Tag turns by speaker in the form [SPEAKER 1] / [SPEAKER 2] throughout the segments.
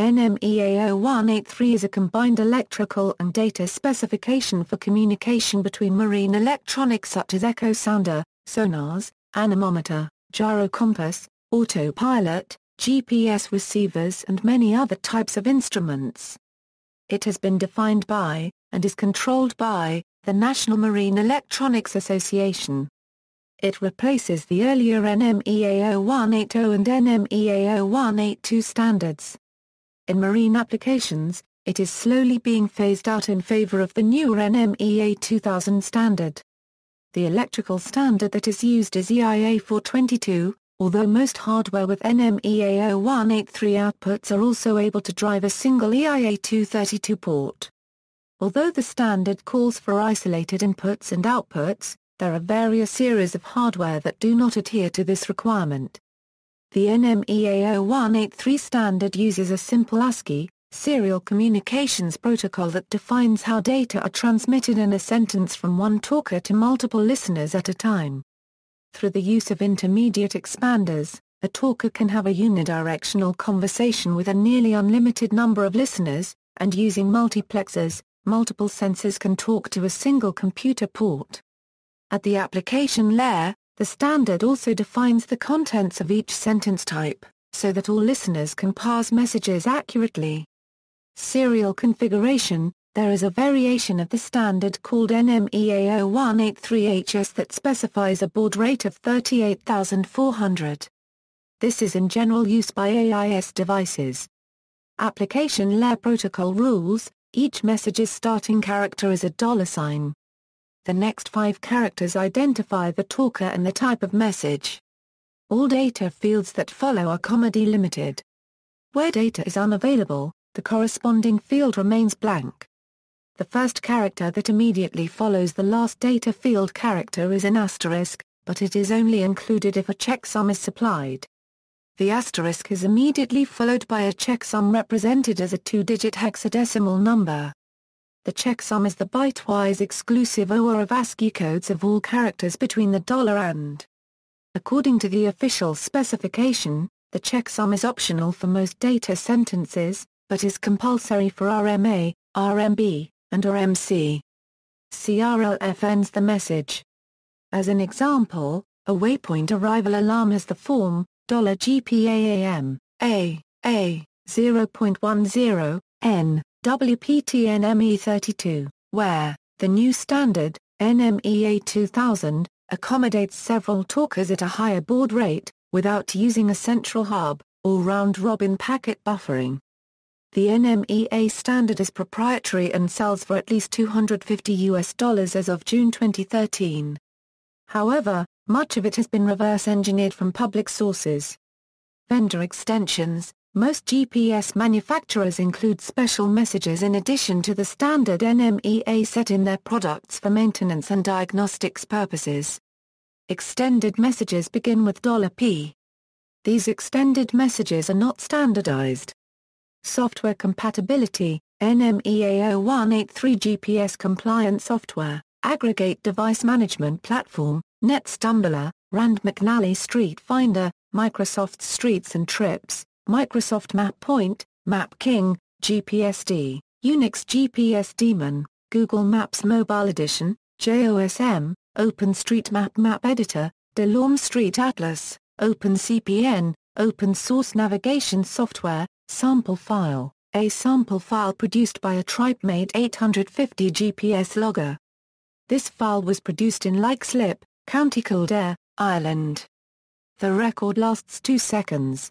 [SPEAKER 1] NMEA0183 is a combined electrical and data specification for communication between marine electronics such as echo sounder, sonars, anemometer, gyro compass, autopilot, GPS receivers and many other types of instruments. It has been defined by, and is controlled by, the National Marine Electronics Association. It replaces the earlier NMEA0180 and NMEA0182 standards. In marine applications, it is slowly being phased out in favor of the newer NMEA 2000 standard. The electrical standard that is used is EIA 422, although most hardware with NMEA 0183 outputs are also able to drive a single EIA 232 port. Although the standard calls for isolated inputs and outputs, there are various series of hardware that do not adhere to this requirement. The NMEA0183 standard uses a simple ASCII, serial communications protocol that defines how data are transmitted in a sentence from one talker to multiple listeners at a time. Through the use of intermediate expanders, a talker can have a unidirectional conversation with a nearly unlimited number of listeners, and using multiplexers, multiple sensors can talk to a single computer port. At the application layer, the standard also defines the contents of each sentence type, so that all listeners can parse messages accurately. Serial configuration There is a variation of the standard called NMEA0183HS that specifies a baud rate of 38,400. This is in general use by AIS devices. Application layer protocol rules, each message's starting character is a dollar sign. The next five characters identify the talker and the type of message. All data fields that follow are comedy limited. Where data is unavailable, the corresponding field remains blank. The first character that immediately follows the last data field character is an asterisk, but it is only included if a checksum is supplied. The asterisk is immediately followed by a checksum represented as a two-digit hexadecimal number. The checksum is the bitwise exclusive OR of ASCII codes of all characters between the dollar and. According to the official specification, the checksum is optional for most data sentences, but is compulsory for RMA, RMB, and RMC. CRLF ends the message. As an example, a waypoint arrival alarm has the form $GPAAM, A, A, 0.10, N, wptnme 32 where, the new standard, NMEA 2000, accommodates several talkers at a higher baud rate, without using a central hub, or round-robin packet buffering. The NMEA standard is proprietary and sells for at least 250 US dollars as of June 2013. However, much of it has been reverse engineered from public sources. Vendor extensions, most GPS manufacturers include special messages in addition to the standard NMEA set in their products for maintenance and diagnostics purposes. Extended messages begin with $P. These extended messages are not standardized. Software compatibility, NMEA 0183 GPS compliant software, aggregate device management platform, NetStumbler, Rand McNally Street Finder, Microsoft Streets and Trips, Microsoft MapPoint, MapKing, GPSD, Unix GPS Daemon, Google Maps Mobile Edition, JOSM, OpenStreetMap Map Editor, DeLorme Street Atlas, OpenCPN, Open Source Navigation Software, Sample File, a sample file produced by a TribeMate 850 GPS logger. This file was produced in Leixlip, County Kildare, Ireland. The record lasts 2 seconds,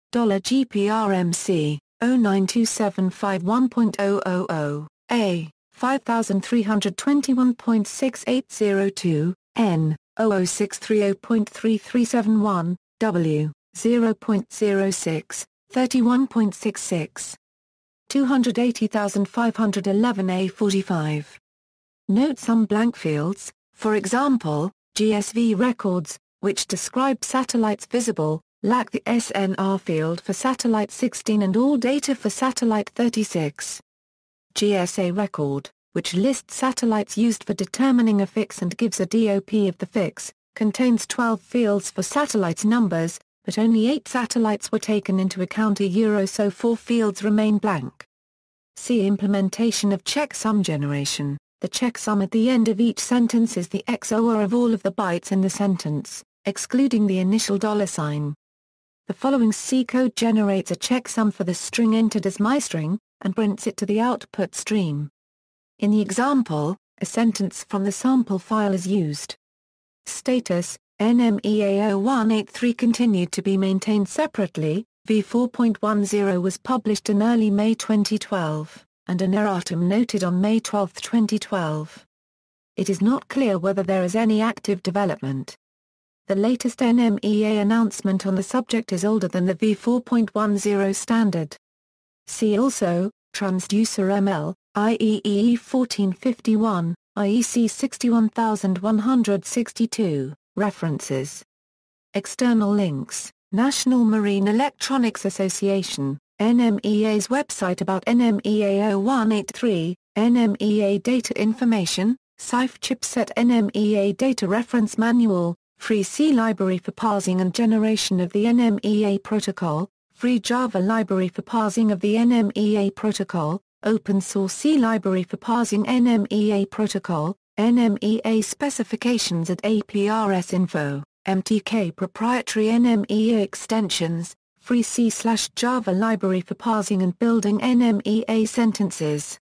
[SPEAKER 1] GPRMC, 09275 A, 5321.6802, N, 00630.3371, W, 0.06, 31.66. 280,511 A45. Note some blank fields, for example, GSV records, which describe satellites visible, lack the SNR field for Satellite 16 and all data for Satellite 36. GSA record, which lists satellites used for determining a fix and gives a DOP of the fix, contains 12 fields for satellite numbers, but only 8 satellites were taken into account a euro so 4 fields remain blank. See implementation of checksum generation. The checksum at the end of each sentence is the XOR of all of the bytes in the sentence, excluding the initial dollar sign. The following C code generates a checksum for the string entered as mystring, and prints it to the output stream. In the example, a sentence from the sample file is used. Status, NMEA0183 continued to be maintained separately, v4.10 was published in early May 2012, and an erratum noted on May 12, 2012. It is not clear whether there is any active development. The latest NMEA announcement on the subject is older than the V4.10 standard. See also, transducer ML, IEEE 1451, IEC 61162, references. External links, National Marine Electronics Association, NMEA's website about NMEA 0183, NMEA Data Information, CIF Chipset NMEA Data Reference Manual, Free C Library for parsing and generation of the NMEA protocol, Free Java Library for parsing of the NMEA protocol, Open Source C Library for parsing NMEA protocol, NMEA specifications at APRS info, MTK proprietary NMEA extensions, Free C Java Library for parsing and building NMEA sentences,